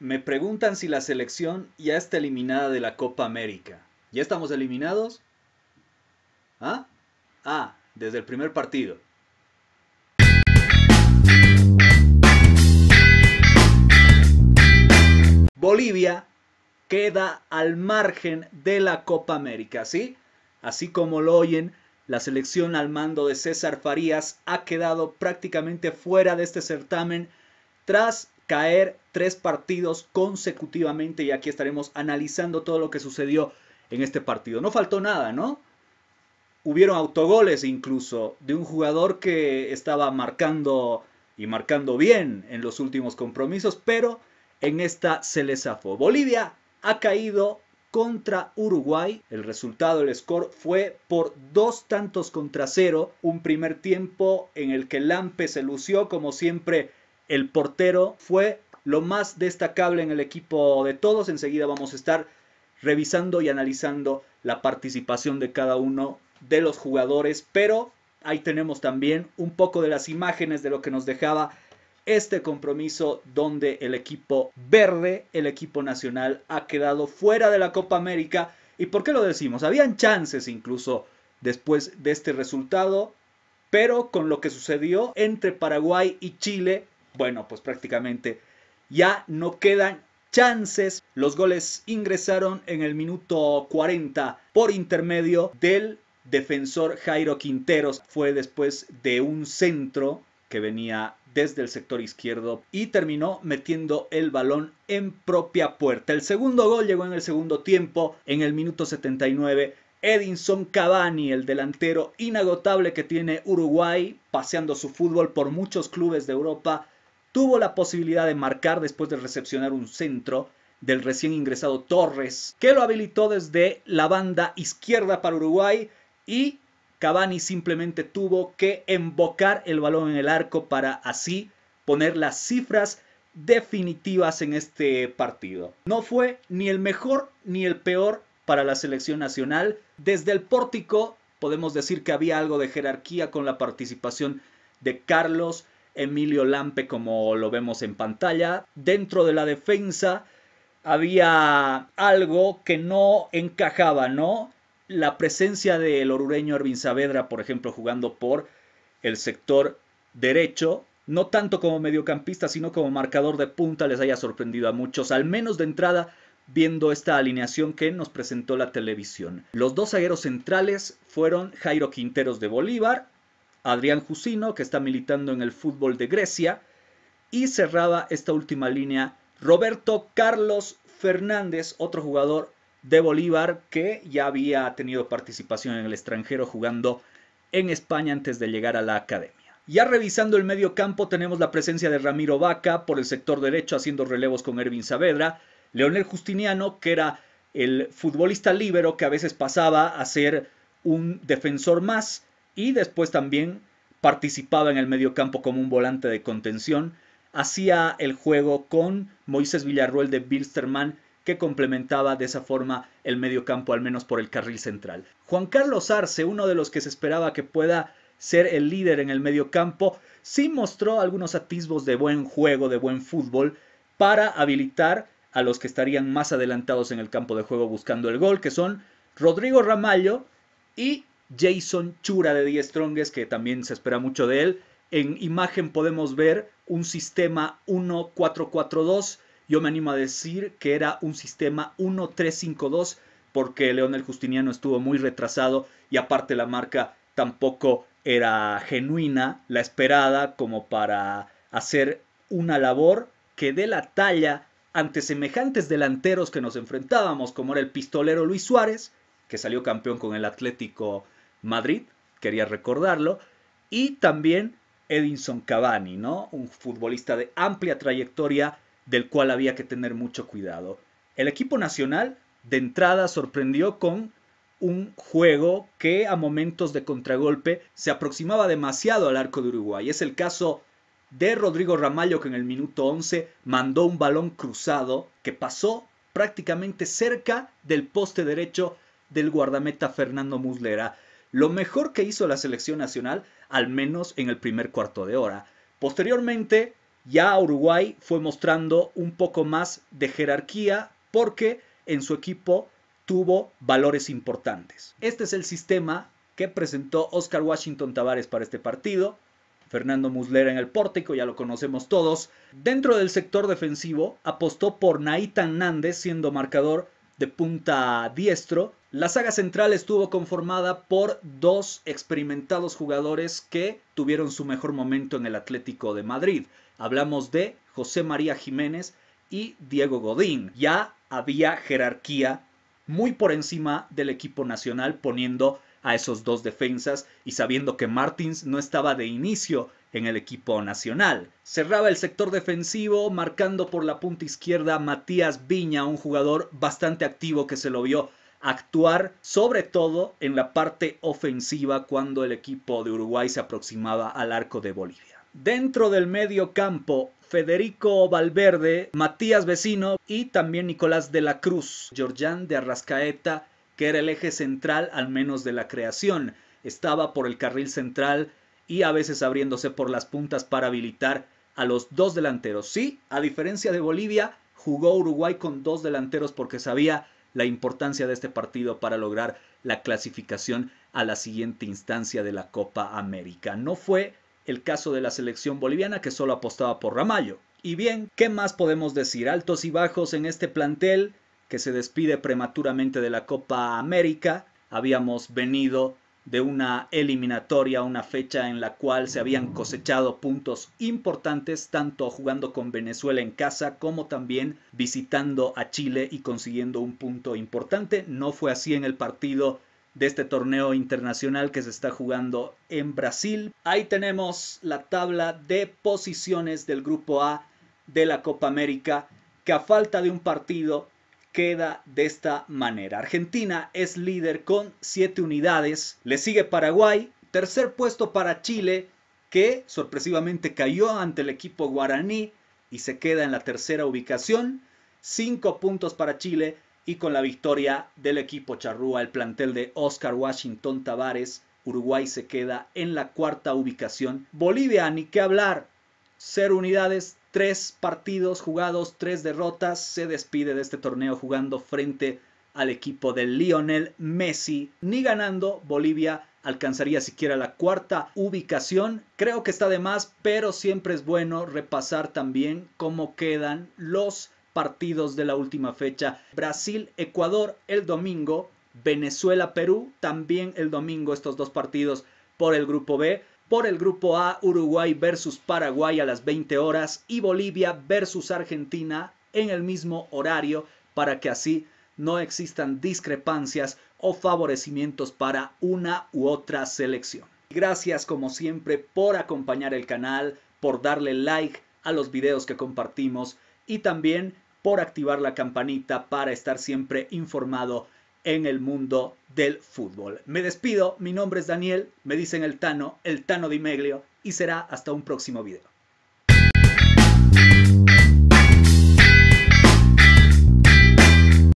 Me preguntan si la selección ya está eliminada de la Copa América. ¿Ya estamos eliminados? ¿Ah? Ah, desde el primer partido. Bolivia queda al margen de la Copa América, ¿sí? Así como lo oyen, la selección al mando de César Farías ha quedado prácticamente fuera de este certamen tras caer tres partidos consecutivamente y aquí estaremos analizando todo lo que sucedió en este partido. No faltó nada, ¿no? Hubieron autogoles incluso de un jugador que estaba marcando y marcando bien en los últimos compromisos, pero en esta se les zafó. Bolivia ha caído contra Uruguay. El resultado, el score fue por dos tantos contra cero. Un primer tiempo en el que Lampe se lució como siempre el portero fue lo más destacable en el equipo de todos. Enseguida vamos a estar revisando y analizando la participación de cada uno de los jugadores, pero ahí tenemos también un poco de las imágenes de lo que nos dejaba este compromiso donde el equipo verde, el equipo nacional, ha quedado fuera de la Copa América. ¿Y por qué lo decimos? Habían chances incluso después de este resultado, pero con lo que sucedió entre Paraguay y Chile, bueno, pues prácticamente ya no quedan chances. Los goles ingresaron en el minuto 40 por intermedio del defensor Jairo Quinteros. Fue después de un centro que venía desde el sector izquierdo y terminó metiendo el balón en propia puerta. El segundo gol llegó en el segundo tiempo, en el minuto 79. Edinson Cavani, el delantero inagotable que tiene Uruguay, paseando su fútbol por muchos clubes de Europa, tuvo la posibilidad de marcar después de recepcionar un centro del recién ingresado Torres, que lo habilitó desde la banda izquierda para Uruguay y Cavani simplemente tuvo que embocar el balón en el arco para así poner las cifras definitivas en este partido. No fue ni el mejor ni el peor para la selección nacional. Desde el pórtico podemos decir que había algo de jerarquía con la participación de Carlos Emilio Lampe como lo vemos en pantalla. Dentro de la defensa había algo que no encajaba, ¿no? La presencia del orureño Ervin Saavedra, por ejemplo, jugando por el sector derecho, no tanto como mediocampista, sino como marcador de punta, les haya sorprendido a muchos, al menos de entrada viendo esta alineación que nos presentó la televisión. Los dos zagueros centrales fueron Jairo Quinteros de Bolívar, Adrián Jusino, que está militando en el fútbol de Grecia. Y cerraba esta última línea Roberto Carlos Fernández, otro jugador de Bolívar que ya había tenido participación en el extranjero jugando en España antes de llegar a la academia. Ya revisando el medio campo tenemos la presencia de Ramiro Vaca por el sector derecho haciendo relevos con Ervin Saavedra, Leonel Justiniano que era el futbolista líbero que a veces pasaba a ser un defensor más y después también participaba en el mediocampo como un volante de contención. Hacía el juego con Moisés Villarruel de Bilsterman que complementaba de esa forma el mediocampo al menos por el carril central. Juan Carlos Arce, uno de los que se esperaba que pueda ser el líder en el mediocampo, sí mostró algunos atisbos de buen juego, de buen fútbol, para habilitar a los que estarían más adelantados en el campo de juego buscando el gol, que son Rodrigo Ramallo y Jason Chura de Die Strongest, que también se espera mucho de él. En imagen podemos ver un sistema 1-4-4-2. Yo me animo a decir que era un sistema 1-3-5-2, porque Leonel Justiniano estuvo muy retrasado y aparte la marca tampoco era genuina, la esperada como para hacer una labor que dé la talla ante semejantes delanteros que nos enfrentábamos, como era el pistolero Luis Suárez, que salió campeón con el Atlético Madrid, quería recordarlo, y también Edinson Cavani, ¿no? Un futbolista de amplia trayectoria del cual había que tener mucho cuidado. El equipo nacional de entrada sorprendió con un juego que a momentos de contragolpe se aproximaba demasiado al arco de Uruguay. Es el caso de Rodrigo Ramallo que en el minuto 11 mandó un balón cruzado que pasó prácticamente cerca del poste derecho del guardameta Fernando Muslera lo mejor que hizo la selección nacional, al menos en el primer cuarto de hora. Posteriormente, ya Uruguay fue mostrando un poco más de jerarquía porque en su equipo tuvo valores importantes. Este es el sistema que presentó Oscar Washington Tavares para este partido. Fernando Muslera en el pórtico, ya lo conocemos todos. Dentro del sector defensivo apostó por Naita Hernández siendo marcador de punta diestro, la saga central estuvo conformada por dos experimentados jugadores que tuvieron su mejor momento en el Atlético de Madrid. Hablamos de José María Jiménez y Diego Godín. Ya había jerarquía muy por encima del equipo nacional poniendo a esos dos defensas y sabiendo que Martins no estaba de inicio en el equipo nacional. Cerraba el sector defensivo marcando por la punta izquierda Matías Viña, un jugador bastante activo que se lo vio actuar sobre todo en la parte ofensiva cuando el equipo de Uruguay se aproximaba al arco de Bolivia. Dentro del medio campo, Federico Valverde, Matías Vecino y también Nicolás de la Cruz, Georgian de Arrascaeta que era el eje central al menos de la creación. Estaba por el carril central y a veces abriéndose por las puntas para habilitar a los dos delanteros. Sí, a diferencia de Bolivia, jugó Uruguay con dos delanteros porque sabía la importancia de este partido para lograr la clasificación a la siguiente instancia de la Copa América. No fue el caso de la selección boliviana que solo apostaba por Ramallo. Y bien, ¿qué más podemos decir? Altos y bajos en este plantel que se despide prematuramente de la Copa América. Habíamos venido de una eliminatoria, una fecha en la cual se habían cosechado puntos importantes, tanto jugando con Venezuela en casa como también visitando a Chile y consiguiendo un punto importante. No fue así en el partido de este torneo internacional que se está jugando en Brasil. Ahí tenemos la tabla de posiciones del grupo A de la Copa América, que a falta de un partido queda de esta manera. Argentina es líder con 7 unidades, le sigue Paraguay, tercer puesto para Chile, que sorpresivamente cayó ante el equipo guaraní y se queda en la tercera ubicación, 5 puntos para Chile y con la victoria del equipo charrúa, el plantel de Oscar Washington Tavares, Uruguay se queda en la cuarta ubicación. Bolivia, ni qué hablar, 0 unidades, Tres partidos jugados, tres derrotas. Se despide de este torneo jugando frente al equipo de Lionel Messi. Ni ganando, Bolivia alcanzaría siquiera la cuarta ubicación. Creo que está de más, pero siempre es bueno repasar también cómo quedan los partidos de la última fecha. Brasil-Ecuador el domingo, Venezuela-Perú también el domingo estos dos partidos por el grupo B. Por el grupo A, Uruguay versus Paraguay a las 20 horas y Bolivia versus Argentina en el mismo horario para que así no existan discrepancias o favorecimientos para una u otra selección. Gracias como siempre por acompañar el canal, por darle like a los videos que compartimos y también por activar la campanita para estar siempre informado en el mundo del fútbol. Me despido, mi nombre es Daniel, me dicen el Tano, el Tano de Meglio, y será hasta un próximo video.